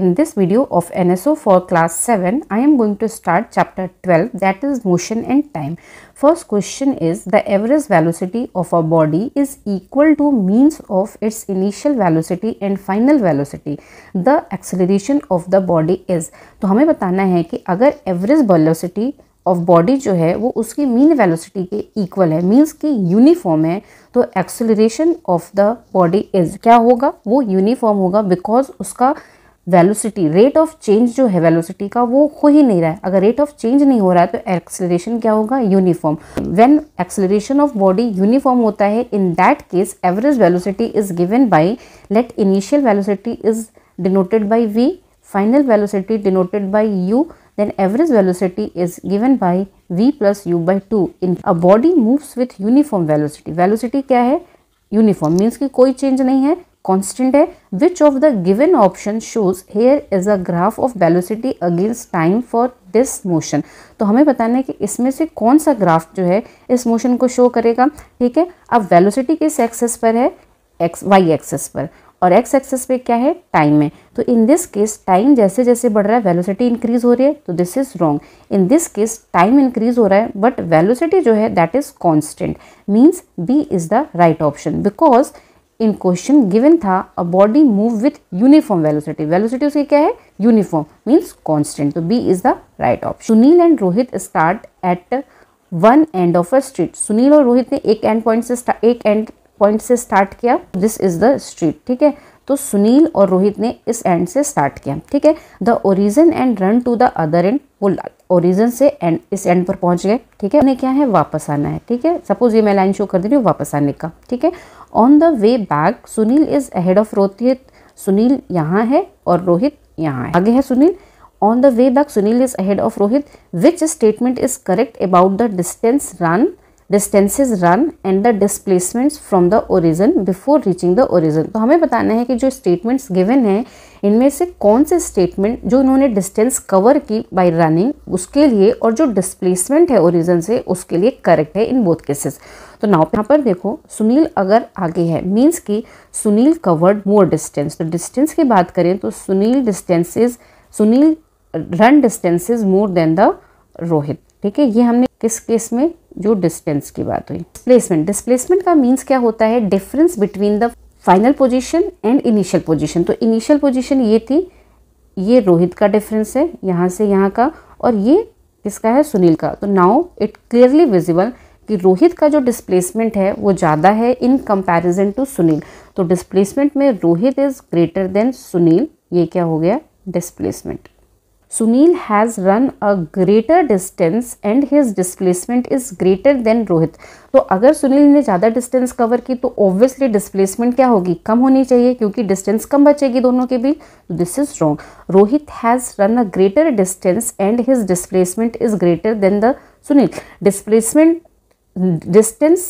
In this video of NSO for class 7, I am going to start chapter 12 that is motion and time. First question is the average velocity of a body is equal to means of its initial velocity and final velocity. The acceleration of the body is. So, we have to tell that if average velocity of body जो है वो उसकी mean velocity के equal है means कि uniform है तो acceleration of the body is क्या होगा वो uniform होगा because उसका वेलोसिटी रेट ऑफ चेंज जो है वेलोसिटी का वो हो ही नहीं रहा है अगर रेट ऑफ चेंज नहीं हो रहा है तो एक्सेलरेशन क्या होगा uniform when acceleration of body uniform होता है in that case average velocity is given by let initial velocity is denoted by V final velocity denoted by U then average velocity is given by V plus U by two in a body moves with uniform velocity velocity क्या है uniform means कि कोई change नहीं है constant है which of the given option shows here is a graph of velocity against time for this motion तो हमें बताना है कि इसमें से कौन सा ग्राफ जो है इस मोशन को शो करेगा ठीक है अब वेलोसिटी किस एक्सेस पर है एक्स वाई एक्सेस पर और एक्स एक्सेस पे क्या है टाइम है तो इन दिस केस टाइम जैसे जैसे बढ़ रहा है वेलोसिटी इंक्रीज हो रही है तो this is wrong in this case time increase हो रहा है बट वेलोसिटी जो है that is constant means B is the right option because in question given था a body move with uniform velocity velocity उसकी क्या है यूनिफॉर्म मीन्स कॉन्स्टेंट तो B is the right option Sunil and Rohit start at one end of a street Sunil और रोहित ने एक end point से एक एंड पॉइंट से स्टार्ट किया दिस इज द स्ट्रीट ठीक है तो सुनील और रोहित ने इस एंड से स्टार्ट किया ठीक है the origin and run to the other end वो ओरिजन से एंड इस एंड पर पहुंच गए ठीक है उन्हें क्या है वापस आना है ठीक है सपोज ये मैं लाइन शो कर दे रही हूँ वापस आने का ठीक है on the way back Sunil is ahead of Rohit Sunil यहाँ है और रोहित यहाँ है आगे है Sunil on the way back Sunil is ahead of Rohit which statement is correct about the distance run distances run and the displacements from the origin before reaching the origin तो हमें बताना है कि जो स्टेटमेंट्स गिवन है इनमें से कौन से स्टेटमेंट जो उन्होंने डिस्टेंस कवर की बाय रनिंग उसके लिए और जो डिस्प्लेसमेंट है ओरिजन से उसके लिए करेक्ट है इन बोथ केसेस तो नाउ यहाँ पर देखो सुनील अगर आगे है मीन्स कि सुनील कवर्ड मोर डिस्टेंस तो डिस्टेंस की बात करें तो Sunil distances Sunil run distances more than the Rohit ठीक है ये हमने किस केस में जो डिस्टेंस की बात हुई डिस्प्लेसमेंट डिस्प्लेसमेंट का मीन्स क्या होता है difference between the final position and initial position तो इनिशियल पोजिशन ये थी ये रोहित का डिफरेंस है यहाँ से यहाँ का और ये किसका है सुनील का तो नाउ इट क्लियरली विजिबल कि रोहित का जो डिस्प्लेसमेंट है वो ज़्यादा है इन कंपैरिजन टू सुनील तो डिस्प्लेसमेंट में Rohit is greater than Sunil ये क्या हो गया displacement Sunil has run a greater distance and his displacement is greater than Rohit तो अगर सुनील ने ज़्यादा डिस्टेंस कवर की तो ऑब्वियसली डिस्प्लेसमेंट क्या होगी कम होनी चाहिए क्योंकि डिस्टेंस कम बचेगी दोनों के बीच this is wrong Rohit has run a greater distance and his displacement is greater than the Sunil displacement distance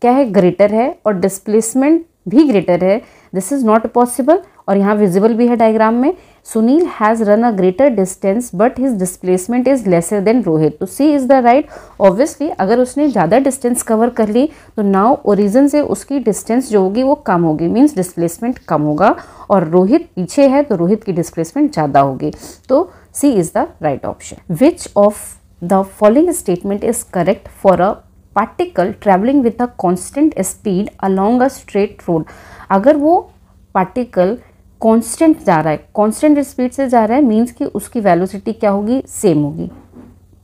क्या है ग्रेटर है और डिस्प्लेसमेंट भी ग्रेटर है दिस इज़ नॉट पॉसिबल और यहाँ विजिबल भी है डायग्राम में Sunil has run a greater distance but his displacement is lesser than Rohit. तो C is the right. Obviously अगर उसने ज़्यादा distance cover कर ली तो now origin से उसकी distance जो होगी वो कम होगी means displacement कम होगा और रोहित पीछे है तो रोहित की डिस्प्लेसमेंट ज़्यादा होगी तो C is the right option. Which of the following statement is correct for a particle travelling with a constant speed along a straight road अगर वो पार्टिकल कांस्टेंट जा रहा है कांस्टेंट स्पीड से जा रहा है मींस कि उसकी वेलोसिटी क्या होगी सेम होगी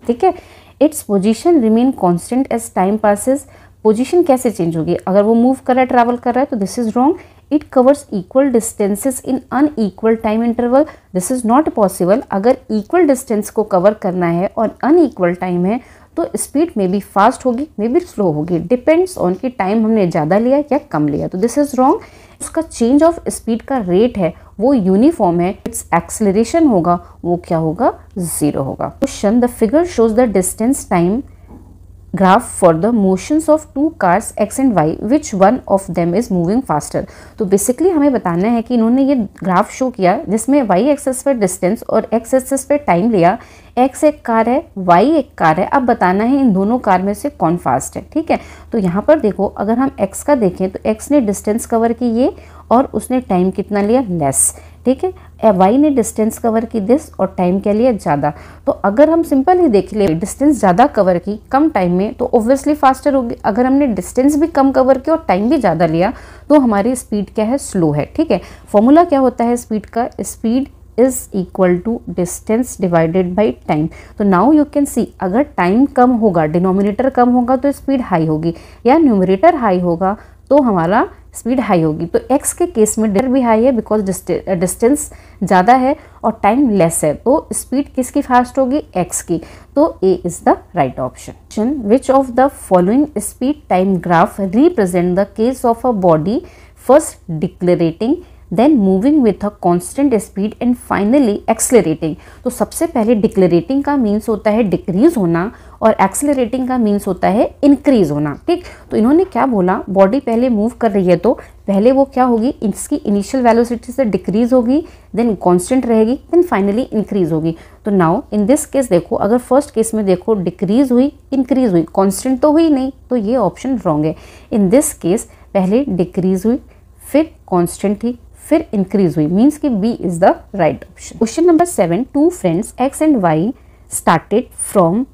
ठीक है its position remain constant as time passes position कैसे चेंज होगी अगर वो मूव कर रहा है ट्रैवल कर रहा है तो this is wrong it covers equal distances in unequal time interval this is not possible अगर इक्वल डिस्टेंस को कवर करना है और अनईक्वल टाइम है तो स्पीड मे बी फास्ट होगी मे बी स्लो होगी डिपेंड्स ऑन कि टाइम हमने ज़्यादा लिया या कम लिया तो दिस इज़ रॉन्ग उसका चेंज ऑफ स्पीड का रेट है वो यूनिफॉर्म है इट्स एक्सलरेशन होगा वो क्या होगा ज़ीरो होगा question the figure shows the distance time graph for the motions of two cars X and Y which one of them is moving faster तो बेसिकली हमें बताना है कि इन्होंने ये ग्राफ शो किया जिसमें वाई एक्सेस पर डिस्टेंस और एक्स एक्सेस पर टाइम लिया एक्स एक कार है वाई एक कार है अब बताना है इन दोनों कार में से कौन फास्ट है ठीक है तो यहाँ पर देखो अगर हम एक्स का देखें तो एक्स ने डिस्टेंस कवर की ये और उसने टाइम कितना लिया लेस ठीक है वाई ने डिस्टेंस कवर की दिस और टाइम के लिए ज़्यादा तो अगर हम सिंपल ही देख ले डिस्टेंस ज़्यादा कवर की कम टाइम में तो ऑब्वियसली फास्टर होगी अगर हमने डिस्टेंस भी कम कवर किया और टाइम भी ज़्यादा लिया तो हमारी स्पीड क्या है स्लो है ठीक है फॉर्मूला क्या होता है स्पीड का speed is equal to distance divided by time तो नाउ यू कैन सी अगर टाइम कम होगा डिनोमिनेटर कम होगा तो स्पीड हाई होगी या न्यूमिनेटर हाई होगा तो हमारा स्पीड हाई होगी तो एक्स के केस में डर भी हाई है बिकॉज डिस्टेंस uh, ज़्यादा है और टाइम लेस है तो स्पीड किसकी फास्ट होगी एक्स की तो A is the right option which of the following speed time graph represent the case of a body first decelerating then moving with a constant speed and finally accelerating तो सबसे पहले डिक्लेरेटिंग का means होता है decrease होना और accelerating का means होता है इंक्रीज होना ठीक तो इन्होंने क्या बोला बॉडी पहले मूव कर रही है तो पहले वो क्या होगी इसकी इनिशियल वेलोसिटी से डिक्रीज होगी देन कांस्टेंट रहेगी देन फाइनली इंक्रीज होगी तो नाउ इन दिस केस देखो अगर फर्स्ट केस में देखो डिक्रीज हुई इंक्रीज हुई कांस्टेंट तो हुई नहीं तो ये ऑप्शन रॉन्ग है इन दिस केस पहले डिक्रीज हुई फिर कॉन्स्टेंट थी फिर इंक्रीज हुई मीन्स कि B is the right option question number seven two friends X and Y started from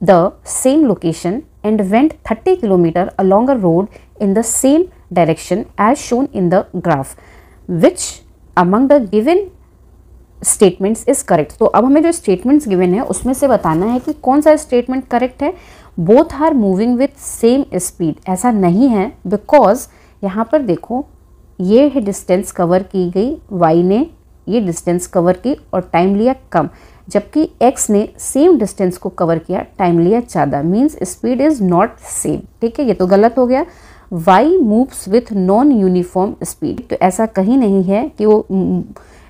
the same location and went 30 km along a road in the same direction as shown in the graph which among the given statements is correct तो अब हमें जो statements given है उसमें से बताना है कि कौन सा स्टेटमेंट करेक्ट है both are moving with same speed ऐसा नहीं है बिकॉज यहाँ पर देखो ये है डिस्टेंस कवर की गई वाई ने ये डिस्टेंस कवर की और टाइम लिया कम जबकि एक्स ने सेम डिस्टेंस को कवर किया टाइम लिया ज़्यादा means speed is not same ठीक है ये तो गलत हो गया Y moves with non uniform speed तो ऐसा कहीं नहीं है कि वो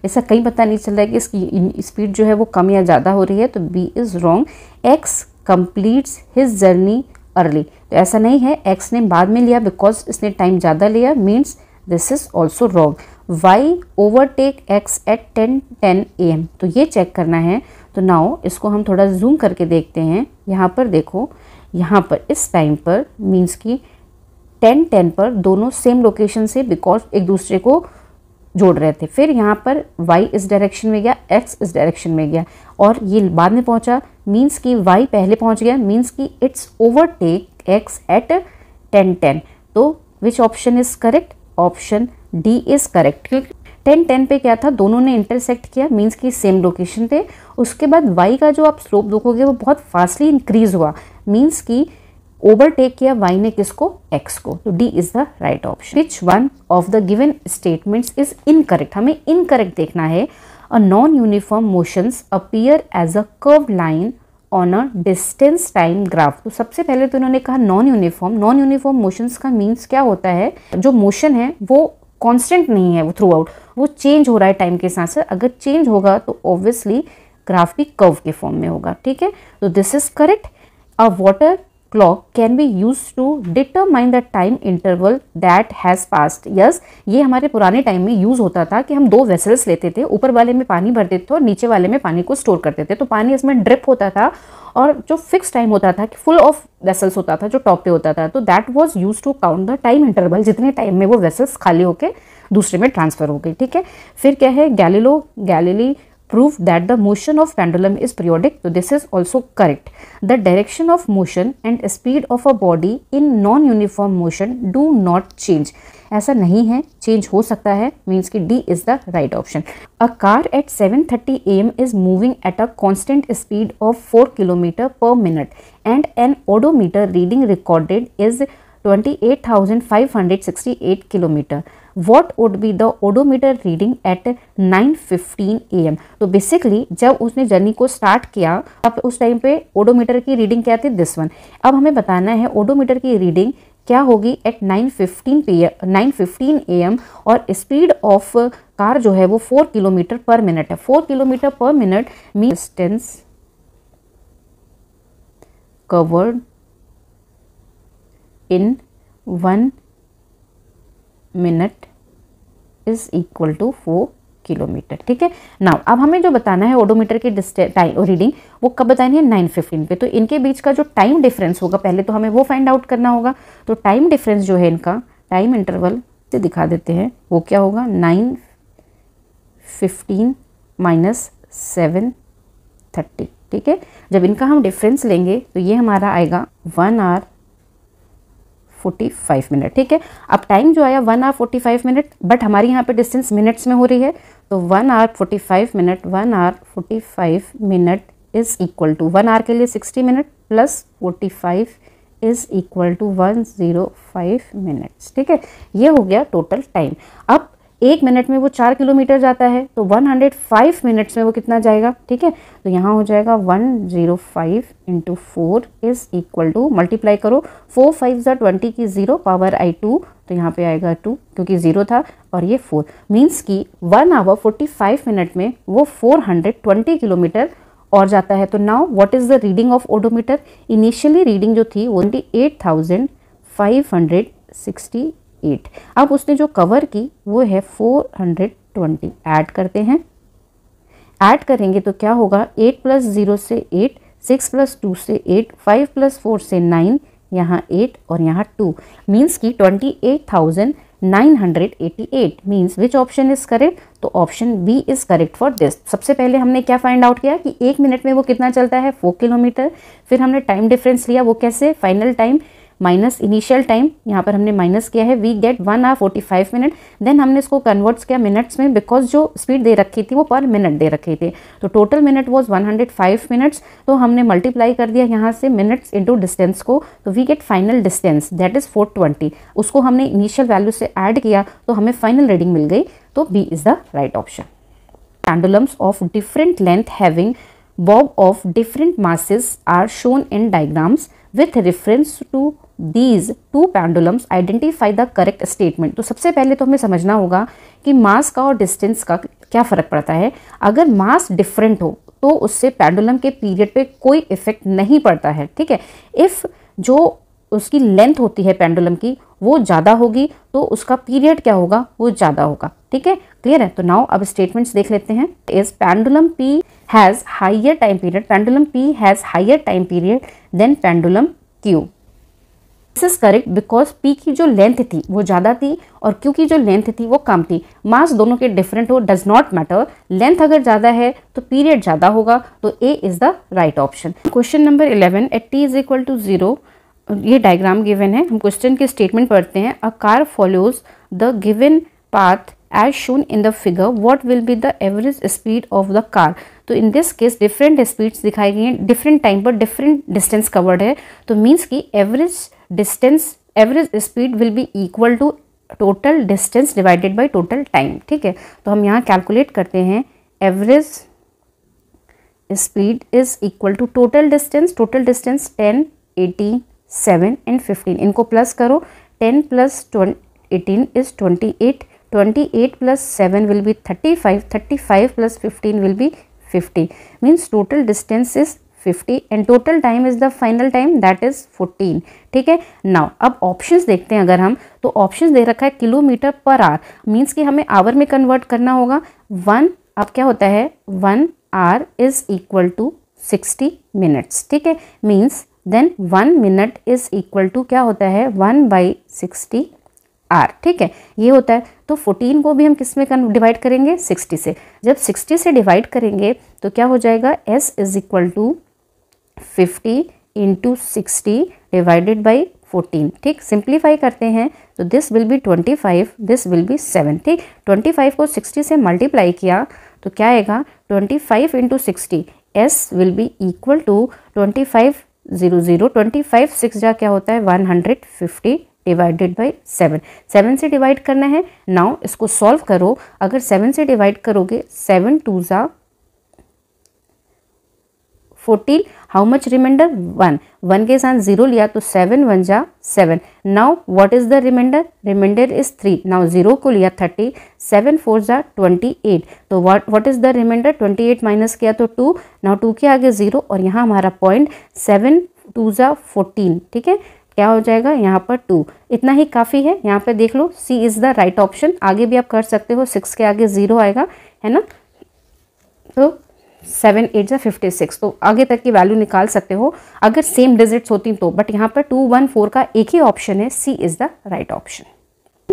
ऐसा कहीं पता नहीं चल रहा है कि इसकी स्पीड जो है वो कम या ज़्यादा हो रही है तो B is wrong X completes his journey early तो ऐसा नहीं है एक्स ने बाद में लिया बिकॉज इसने टाइम ज़्यादा लिया means this is also wrong Y overtake X at ten ten A M तो ये चेक करना है तो नाओ इसको हम थोड़ा जूम करके देखते हैं यहाँ पर देखो यहाँ पर इस टाइम पर मीन्स कि टेन टेन पर दोनों सेम लोकेशन से बिकॉज एक दूसरे को जोड़ रहे थे फिर यहाँ पर y इस डायरेक्शन में गया x इस डायरेक्शन में गया और ये बाद में पहुँचा मीन्स कि y पहले पहुँच गया मीन्स कि its overtake x at ten ten तो which option is correct option D is correct क्योंकि टेन टेन पे क्या था दोनों ने इंटरसेक्ट किया मीन्स कि सेम लोकेशन पे उसके बाद वाई का जो आप स्लोप देखोगे वो बहुत फास्टली इंक्रीज हुआ मीन्स कि ओवरटेक किया वाई ने किसको एक्स को तो D is the right option which one of the given statements is incorrect हमें इनकरेक्ट देखना है a non uniform motions appear as a curve line on a distance time graph तो सबसे पहले तो इन्होंने कहा non uniform non uniform motions का मीन्स क्या होता है जो मोशन है वो कांस्टेंट नहीं है वो थ्रू आउट वो चेंज हो रहा है टाइम के साथ साथ अगर चेंज होगा तो ऑब्वियसली ग्राफ भी कर्व के फॉर्म में होगा ठीक है तो this is correct a water clock can be use to determine the time interval that has passed yes ये हमारे पुराने टाइम में यूज़ होता था कि हम दो वेसल्स लेते थे ऊपर वाले में पानी भरते थे और नीचे वाले में पानी को स्टोर करते थे तो पानी इसमें ड्रिप होता था और जो फिक्स टाइम होता था कि फुल ऑफ वेसल्स होता था जो टॉप पे होता था तो that was use to count the time interval जितने टाइम में वो वेसल्स खाली होकर दूसरे में ट्रांसफ़र हो गई ठीक है फिर क्या है Galileo Galilei proved that the motion of pendulum is periodic so this is also correct the direction of motion and speed of a body in non uniform motion do not change ऐसा नहीं है change हो सकता है means कि D is the right option a car at 7:30 thirty AM is moving at a constant speed of 4 kilometre per minute and an odometer reading recorded is 28,568 kilometre B the odometer reading at nine fifteen 9:15 AM तो basically जब उसने journey को start किया अब उस time पे odometer की reading क्या थी दिस वन अब हमें बताना है ओडोमीटर की रीडिंग क्या होगी एट 9:15 फिफ्टीन ए एम और स्पीड ऑफ कार जो है वो 4 किलोमीटर पर मिनट है 4 kilometre per minute mean distance covered in one minute is equal to four kilometre ठीक है नाउ अब हमें जो बताना है ओडोमीटर की टाइम रीडिंग वो कब बतानी है नाइन फिफ्टीन पे तो इनके बीच का जो टाइम डिफरेंस होगा पहले तो हमें वो फाइंड आउट करना होगा तो टाइम डिफरेंस जो है इनका टाइम इंटरवल से दिखा देते हैं वो क्या होगा nine fifteen minus seven thirty ठीक है जब इनका हम डिफरेंस लेंगे तो ये हमारा आएगा one hour forty five minute ठीक है अब टाइम जो आया one hour forty five minute but हमारी यहाँ पे डिस्टेंस मिनट्स में हो रही है तो one hour forty five minute one hour forty five minute is equal to one hour के लिए sixty minute plus forty five is equal to one zero five minutes ठीक है ये हो गया टोटल टाइम अब एक मिनट में वो चार किलोमीटर जाता है तो 105 मिनट्स में वो कितना जाएगा ठीक है तो यहाँ हो जाएगा 105 zero five into four is equal to multiply करो फोर फाइव ज़ा ट्वेंटी की ज़ीरो पावर आई टू तो यहाँ पे आएगा टू क्योंकि ज़ीरो था और ये फोर मीन्स कि one hour forty five minute में वो फोर हंड्रेड ट्वेंटी किलोमीटर और जाता है तो now what is the reading of odometer initially reading जो थी वो eight thousand five hundred sixty eight अब उसने जो कवर की वो है फोर हंड्रेड ट्वेंटी ऐड करते हैं ऐड करेंगे तो क्या होगा एट प्लस ज़ीरो से एट सिक्स प्लस टू से एट फाइव प्लस फोर से नाइन यहाँ एट और यहाँ टू मीन्स कि twenty eight thousand nine hundred eighty eight means which option is correct तो option B is correct for this सबसे पहले हमने क्या फाइंड आउट किया कि एक मिनट में वो कितना चलता है फोर किलोमीटर फिर हमने टाइम डिफरेंस लिया वो कैसे final time minus initial time यहाँ पर हमने माइनस किया है we get one hour forty five minute then हमने इसको कन्वर्ट्स किया मिनट्स में बिकॉज जो स्पीड दे रखी थी वो पर मिनट दे रखे थे तो total minute was one hundred five minutes तो हमने मल्टीप्लाई कर दिया यहाँ से मिनट्स इंटू डिस्टेंस को तो we get final distance that is four twenty उसको हमने इनिशियल वैल्यू से ऐड किया तो हमें फाइनल रीडिंग मिल गई तो B is the right option pendulums of different length having bob of different masses are shown in diagrams with reference to these two pendulums identify the correct statement तो सबसे पहले तो हमें समझना होगा कि मास का और डिस्टेंस का क्या फ़र्क पड़ता है अगर मास डिफरेंट हो तो उससे पेंडुलम के पीरियड पे कोई इफेक्ट नहीं पड़ता है ठीक है इफ़ जो उसकी लेंथ होती है पेंडुलम की वो ज़्यादा होगी तो उसका पीरियड क्या होगा वो ज़्यादा होगा ठीक है क्लियर है तो नाउ अब स्टेटमेंट्स देख लेते हैं is pendulum P has higher time period pendulum P has higher time period then pendulum Q this is correct because P की जो लेंथ थी वो ज़्यादा थी और क्यू की जो लेंथ थी वो कम थी मास दोनों के डिफरेंट हो डज नॉट मैटर लेंथ अगर ज़्यादा है तो पीरियड ज़्यादा होगा तो A is the right option question number eleven at T is equal to zero ये डायग्राम गिवन है हम क्वेश्चन के स्टेटमेंट पढ़ते हैं a car follows the given path as shown in the figure what will be the average speed of the car तो in this case different speeds दिखाई गई हैं डिफरेंट टाइम पर डिफरेंट डिस्टेंस कवर्ड है तो means की average distance average speed will be equal to total distance divided by total time ठीक है तो हम यहाँ कैलकुलेट करते हैं average speed is equal to total distance total distance ten eighteen seven and fifteen इनको प्लस करो ten plus eighteen is twenty eight twenty eight plus seven will be thirty five thirty five plus fifteen will be fifty means total distance is fifty and total time is the final time that is fourteen ठीक है now अब options देखते हैं अगर हम तो options दे रखा है किलोमीटर पर आर मीन्स कि हमें आवर में कन्वर्ट करना होगा वन अब क्या होता है one hour is equal to sixty minutes ठीक है means then one minute is equal to क्या होता है वन बाई सिक्सटी आर ठीक है ये होता है तो 14 को भी हम किस में डिवाइड करेंगे 60 से जब 60 से डिवाइड करेंगे तो क्या हो जाएगा s is equal to fifty into sixty divided by fourteen ठीक सिंप्लीफाई करते हैं तो this will be twenty five this will be seven ठीक ट्वेंटी फाइव को सिक्सटी से मल्टीप्लाई किया तो क्या आएगा twenty five into sixty S will be equal to twenty five zero zero twenty five six जा क्या होता है one hundred fifty divided by seven seven से डिवाइड करना है नाउ इसको सॉल्व करो अगर सेवन से डिवाइड करोगे सेवन टू ज़ा fourteen how much reminder one one के साथ जीरो लिया तो सेवन वन जा seven now what is the reminder reminder is three now zero को लिया थर्टी सेवन फोर जा ट्वेंटी एट तो what what is the reminder twenty eight minus किया तो टू नाउ टू के आगे जीरो और यहाँ हमारा पॉइंट सेवन टू जा फोर्टीन ठीक है क्या हो जाएगा यहाँ पर टू इतना ही काफ़ी है यहाँ पे देख लो C is the right option आगे भी आप कर सकते हो सिक्स के आगे ज़ीरो आएगा है ना तो सेवन एट या फिफ्टी सिक्स तो आगे तक की वैल्यू निकाल सकते हो अगर सेम डिजिट्स होती तो बट यहाँ पर टू वन फोर का एक ही ऑप्शन है C is the right option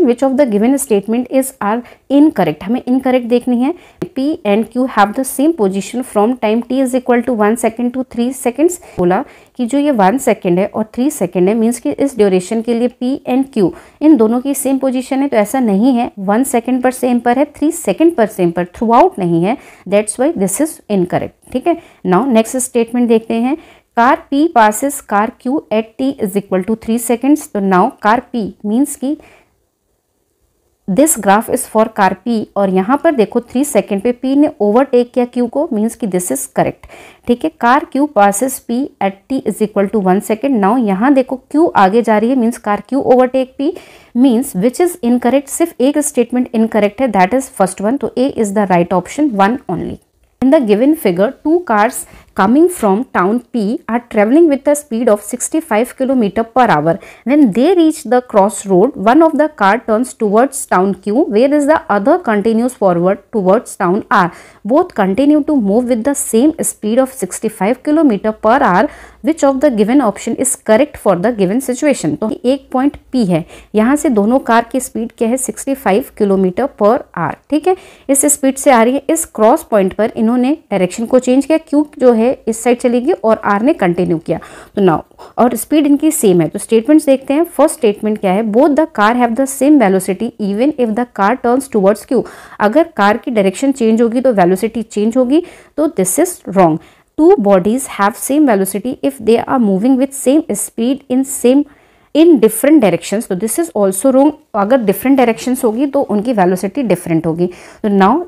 which of the given statement is are incorrect हमें इनकरेक्ट देखनी है P and Q have the same position from time T is equal to one second to three seconds बोला कि जो ये one second है और three second है मीन्स कि इस ड्यूरेशन के लिए पी एंड क्यू इन दोनों की सेम पोजीशन है तो ऐसा नहीं है वन सेकेंड पर सेम पर है थ्री सेकेंड पर सेम पर थ्रू आउट नहीं है that's why this is incorrect ठीक है नाउ नेक्स्ट स्टेटमेंट देखते हैं car P passes car Q at T is equal to three seconds तो नाउ कार पी मीन्स की this graph is for car P और यहाँ पर देखो थ्री सेकेंड पे पी ने ओवरटेक किया क्यू को मीन्स कि दिस इज़ करेक्ट ठीक है car Q passes P at T is equal to one second now यहाँ देखो क्यू आगे जा रही है means car Q overtake P means which is incorrect सिर्फ एक स्टेटमेंट इनकरेक्ट है दैट इज़ फर्स्ट वन तो A is the right option one only in the given figure two cars coming from town P are traveling with a speed of 65 km per hour. When they reach the crossroad, one of the car turns towards town Q whereas the other continues forward towards town R. Both continue to move with the same speed of 65 km per hour. Which of the given option is correct for the given situation? तो एक point P है यहाँ से दोनों car की speed क्या है 65 kilometre per hour ठीक है इस स्पीड से आ रही है इस क्रॉस पॉइंट पर इन्होंने डायरेक्शन को चेंज किया क्यू जो है है इस साइड चली गई और आर ने कंटिन्यू किया तो नाउ और स्पीड इनकी सेम है तो स्टेटमेंट्स देखते हैं फर्स्ट स्टेटमेंट क्या है both the car have the same velocity even if the car turns towards Q अगर कार की डायरेक्शन चेंज होगी तो वेलोसिटी चेंज होगी तो this is wrong two bodies have same velocity if they are moving with same speed in same in different directions तो this is also wrong अगर different directions होगी तो उनकी वेलोसिटी डिफरेंट होगी तो नाउ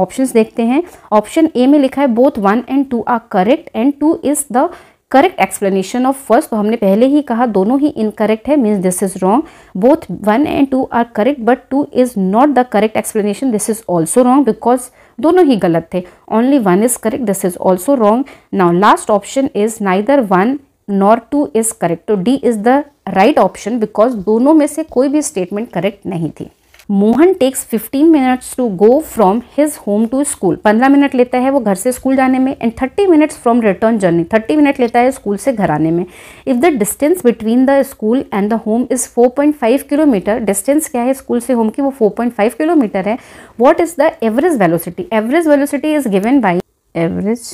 ऑप्शंस देखते हैं ऑप्शन ए में लिखा है both one and two are correct and two is the correct explanation of first तो हमने पहले ही कहा दोनों ही इनकरेक्ट है means this is wrong both one and two are correct but two is not the correct explanation this is also wrong because दोनों ही गलत थे only one is correct this is also wrong now last option is neither one nor two is correct तो D is the right option because दोनों में से कोई भी स्टेटमेंट करेक्ट नहीं थी Mohan takes 15 minutes to go from his home to school 15 minute लेता है वो घर से स्कूल जाने में and 30 minutes from return journey 30 minute लेता है स्कूल से घर आने में if the distance between the school and the home is 4.5 kilometre distance क्या है स्कूल से होम की वो 4.5 किलोमीटर है what is the average velocity average velocity is given by average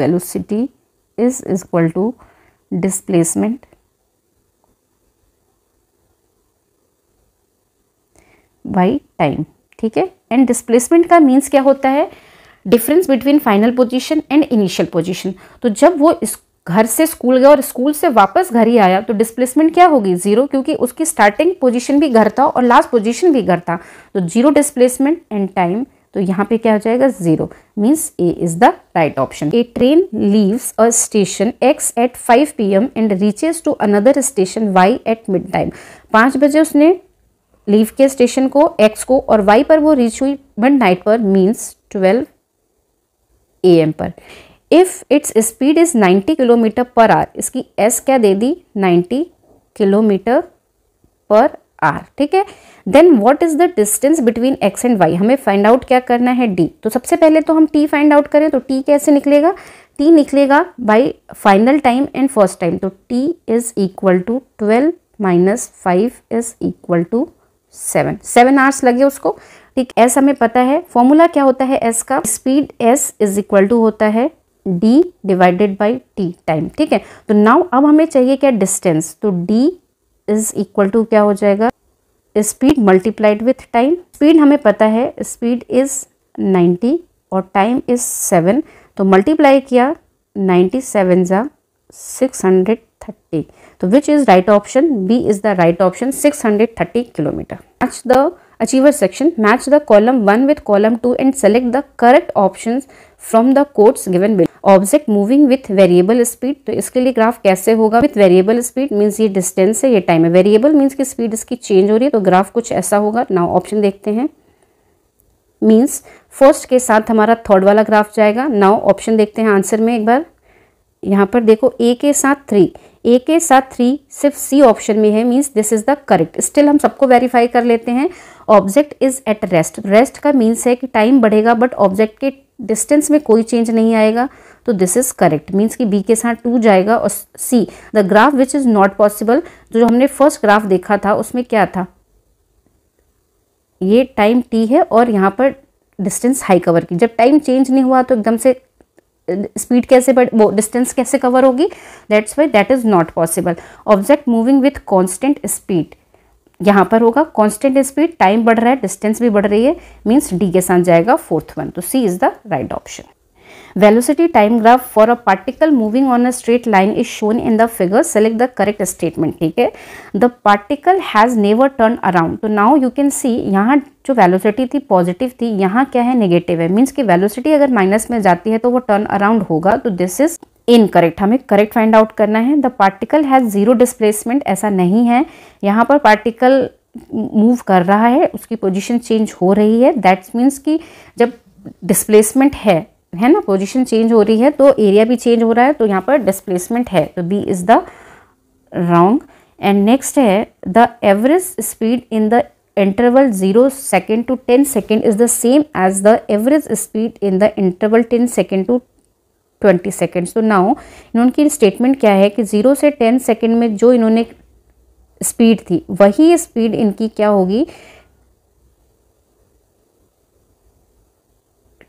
velocity is, is equal to displacement by time ठीक है and displacement का means क्या होता है difference between final position and initial position तो जब वो इस घर से स्कूल गया और स्कूल से वापस घर ही आया तो डिस्प्लेसमेंट क्या होगी जीरो क्योंकि उसकी स्टार्टिंग पोजीशन भी घर था और लास्ट पोजीशन भी घर था तो जीरो डिस्प्लेसमेंट एंड टाइम तो यहाँ पे क्या हो जाएगा zero means A is the right option a train leaves a station X at five P M and reaches to another station Y at mid time पाँच बजे उसने लीव के स्टेशन को एक्स को और वाई पर वो रीच हुई मिड नाइट पर मीन्स ट्वेल्व ए एम पर if it's speed is ninety kilometre per hour इसकी एस क्या दे दी नाइन्टी किलोमीटर पर आर ठीक है then what is the distance between X and Y हमें फाइंड आउट क्या करना है डी तो सबसे पहले तो हम टी फाइंड आउट करें तो टी कैसे निकलेगा टी निकलेगा by final time and first time तो T is equal to twelve minus five is equal to seven seven hours लगे उसको ठीक एस हमें पता है फॉर्मूला क्या होता है एस का speed S is equal to होता है D divided by T time ठीक है तो नाउ अब हमें चाहिए क्या डिस्टेंस तो डी इज इक्वल टू क्या हो जाएगा speed multiplied with time speed हमें पता है स्पीड इज 90 और टाइम इज 7 तो मल्टीप्लाई किया 97 जा 630 तो which is right option B is the right option 630 kilometre match the achiever section match the column one with column two and select the correct option from the codes given below object moving with variable speed तो इसके लिए graph कैसे होगा with variable speed means ये distance है ये time है variable means की स्पीड इसकी चेंज हो रही है तो ग्राफ कुछ ऐसा होगा नाउ ऑप्शन देखते हैं मीन्स फर्स्ट के साथ हमारा थर्ड वाला ग्राफ जाएगा नाउ ऑप्शन देखते हैं आंसर में एक बार यहाँ पर देखो ए के साथ थ्री ए के साथ थ्री सिर्फ सी ऑप्शन में है means this is the correct still हम सबको वेरीफाई कर लेते हैं object is at rest rest का मीन्स है कि टाइम बढ़ेगा बट ऑब्जेक्ट के डिस्टेंस में कोई चेंज नहीं आएगा तो दिस इज करेक्ट मीन्स कि बी के साथ टू जाएगा और C the graph which is not possible जो हमने फर्स्ट ग्राफ देखा था उसमें क्या था ये टाइम टी है और यहाँ पर डिस्टेंस हाई कवर की जब टाइम चेंज नहीं हुआ तो एकदम से स्पीड कैसे बढ़ वो डिस्टेंस कैसे कवर होगी that's why that is not possible object moving with constant speed यहाँ पर होगा कॉन्स्टेंट स्पीड टाइम बढ़ रहा है डिस्टेंस भी बढ़ रही है मीन्स डी के साथ जाएगा फोर्थ वन तो C is the right option velocity time graph for a particle moving on a straight line is shown in the figure select the correct statement ठीक है the particle has never turn around तो now you can see यहाँ जो velocity थी positive थी यहाँ क्या है नेगेटिव है मीन्स की वेलोसिटी अगर माइनस में जाती है तो वो टर्न अराउंड होगा तो दिस इज इनकरेक्ट हमें करेक्ट फाइंड आउट करना है the particle has zero displacement ऐसा नहीं है यहाँ पर पार्टिकल मूव कर रहा है उसकी पोजिशन चेंज हो रही है दैट्स मीन्स कि जब डिस्प्लेसमेंट है है ना पोजिशन चेंज हो रही है तो एरिया भी चेंज हो रहा है तो यहाँ पर डिस्प्लेसमेंट है तो B is the wrong and next है the average speed in the interval zero second to ten second is the same as the average speed in the interval ten second to twenty second तो now इन्होंने statement क्या है कि zero से ten second में जो इन्होंने speed थी वही स्पीड इनकी क्या होगी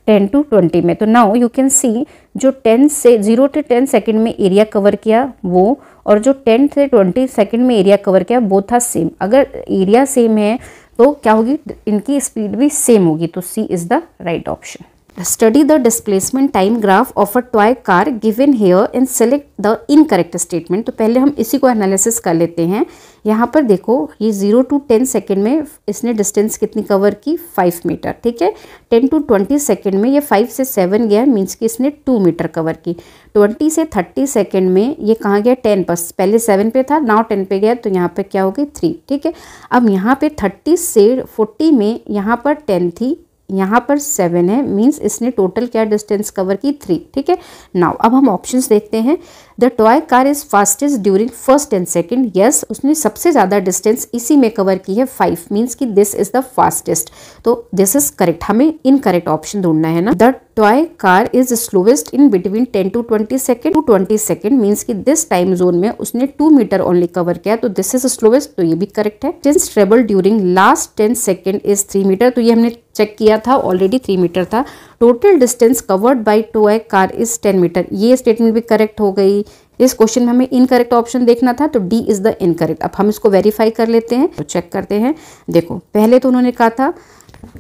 टेन टू ट्वेंटी में तो नाउ यू कैन सी जो टेन से जीरो टू टेन सेकेंड में एरिया कवर किया वो और जो टेन से ट्वेंटी सेकेंड में एरिया कवर किया वो था सेम अगर एरिया सेम है तो क्या होगी इनकी स्पीड भी सेम होगी तो C is the right option Study the displacement time graph of a toy car given here and select the incorrect statement. तो पहले हम इसी को एनालिसिस कर लेते हैं यहाँ पर देखो ये ज़ीरो टू टेन सेकेंड में इसने डिस्टेंस कितनी कवर की फाइव मीटर ठीक है टेन टू ट्वेंटी सेकेंड में ये फाइव से सेवन गया मीन्स कि इसने टू मीटर कवर की ट्वेंटी से थर्टी सेकेंड में ये कहाँ गया टेन पर पहले सेवन पे था नाउ टेन पे गया तो यहाँ पर क्या हो गई थ्री ठीक है अब यहाँ पर थर्टी से फोर्टी में यहाँ पर टेन थी यहाँ पर सेवन है मीन्स इसने टोटल क्या डिस्टेंस कवर की थ्री ठीक है नाउ अब हम ऑप्शंस देखते हैं the toy car is fastest during first and second yes उसने सबसे ज़्यादा डिस्टेंस इसी में कवर की है फाइव मीन्स कि दिस इज द फास्टेस्ट तो दिस इज करेक्ट हमें इनकरेक्ट ऑप्शन ढूंढना है ना the toy car is slowest in between 10 to 20 second to 20 second means कि दिस टाइम जोन में उसने 2 मीटर ओनली कवर किया तो दिस इज स्लोवेस्ट तो ये भी करेक्ट है जिन travelled during last 10 second is 3 metre तो ये हमने चेक किया था ऑलरेडी थ्री मीटर था total distance covered by toy car is ten metre ये स्टेटमेंट भी करेक्ट हो गई इस क्वेश्चन में हमें इनकरेक्ट ऑप्शन देखना था तो डी इज द इनकरेक्ट अब हम इसको वेरीफाई कर लेते हैं तो चेक करते हैं देखो पहले तो उन्होंने कहा था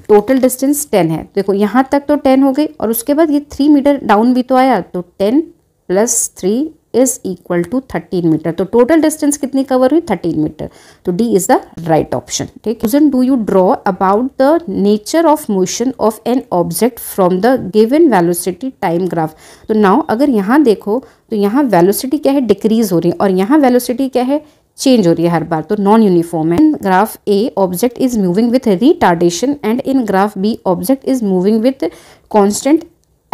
टोटल डिस्टेंस टेन है देखो यहाँ तक तो टेन हो गई और उसके बाद ये थ्री मीटर डाउन भी तो आया तो ten plus three is equal to thirteen metre तो टोटल डिस्टेंस कितनी कवर हुई थर्टीन मीटर तो D is the right option ठीक question do you draw about the nature of motion of an object from the given velocity time graph तो now अगर यहाँ देखो तो यहाँ वेलोसिटी क्या है डिक्रीज हो रही है और यहाँ वेलोसिटी क्या है चेंज हो रही है हर बार तो नॉन यूनिफॉर्म है in graph A object is moving with retardation and in graph B object is moving with constant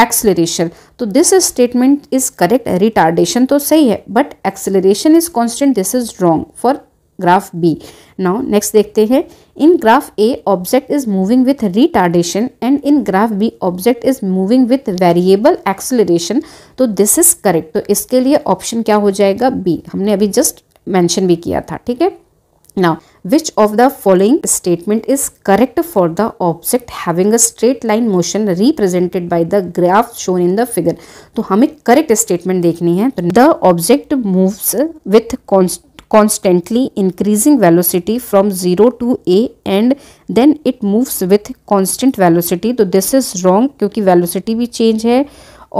acceleration तो this statement is correct retardation तो सही है but acceleration is constant this is wrong for graph B now next देखते हैं in graph A object is moving with retardation and in graph B object is moving with variable acceleration तो this is correct तो इसके लिए option क्या हो जाएगा B हमने अभी जस्ट मेंशन भी किया था ठीक है now which of the following statement is correct for the object having a straight line motion represented by the graph shown in the figure तो हमें करेक्ट स्टेटमेंट देखनी है the object moves with constantly increasing velocity from zero to a and then it moves with constant velocity तो this is wrong क्योंकि velocity भी change है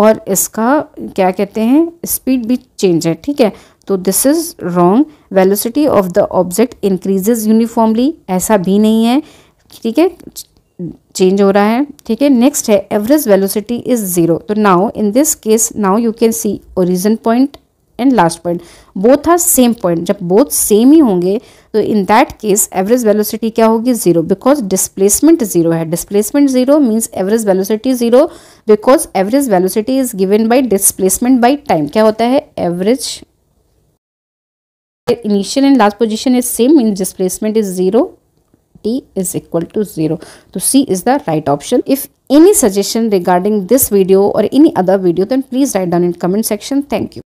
और इसका क्या कहते हैं स्पीड भी चेंज है ठीक है तो this is wrong velocity of the object increases uniformly ऐसा भी नहीं है ठीक है चेंज हो रहा है ठीक है नेक्स्ट है एवरेज वेलोसिटी इज़ ज़ीरो तो now in this case now you can see origin point and last point both था सेम पॉइंट जब बोथ सेम ही होंगे तो in that case average velocity क्या होगी जीरो बिकॉज डिस्प्लेसमेंट जीरो है displacement zero means average velocity zero because average velocity is given by displacement by time क्या होता है average initial and last position is same means displacement is 0 t is equal to 0 so c is the right option if any suggestion regarding this video or any other video then please write down in comment section thank you